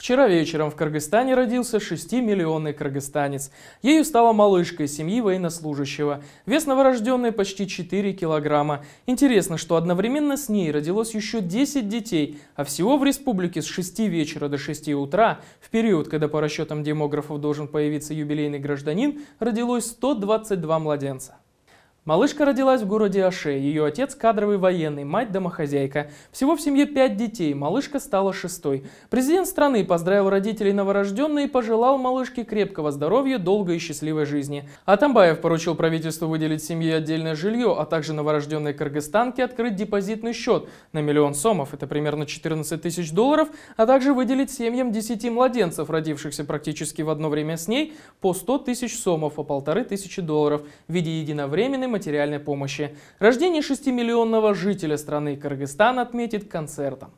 Вчера вечером в Кыргызстане родился 6-миллионный кыргызстанец. Ею стала малышка из семьи военнослужащего. Вес новорожденной почти 4 килограмма. Интересно, что одновременно с ней родилось еще 10 детей, а всего в республике с 6 вечера до 6 утра, в период, когда по расчетам демографов должен появиться юбилейный гражданин, родилось 122 младенца. Малышка родилась в городе Аше. Ее отец кадровый военный, мать домохозяйка. Всего в семье пять детей, малышка стала шестой. Президент страны поздравил родителей новорожденной и пожелал малышке крепкого здоровья, долгой и счастливой жизни. Атамбаев поручил правительству выделить семье отдельное жилье, а также новорожденной кыргызстанке открыть депозитный счет на миллион сомов, это примерно 14 тысяч долларов, а также выделить семьям 10 младенцев, родившихся практически в одно время с ней, по 100 тысяч сомов, а полторы тысячи долларов в виде единовременной материальной помощи. Рождение 6-миллионного жителя страны Кыргызстан отметит концертом.